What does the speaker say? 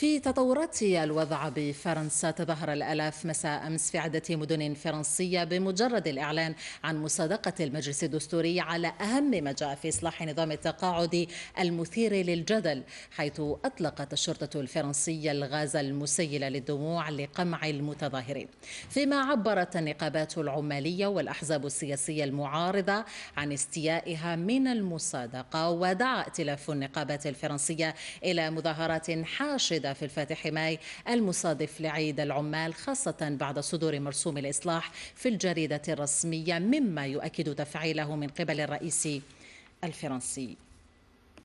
في تطورات الوضع بفرنسا تظاهر الآلاف مساء أمس في عدة مدن فرنسية بمجرد الإعلان عن مصادقة المجلس الدستوري على أهم ما جاء في إصلاح نظام التقاعد المثير للجدل حيث أطلقت الشرطة الفرنسية الغاز المسيل للدموع لقمع المتظاهرين فيما عبرت النقابات العمالية والأحزاب السياسية المعارضة عن استيائها من المصادقة ودعا ائتلاف النقابات الفرنسية إلى مظاهرات حاشدة في الفاتح ماي المصادف لعيد العمال خاصة بعد صدور مرسوم الإصلاح في الجريدة الرسمية مما يؤكد تفعيله من قبل الرئيس الفرنسي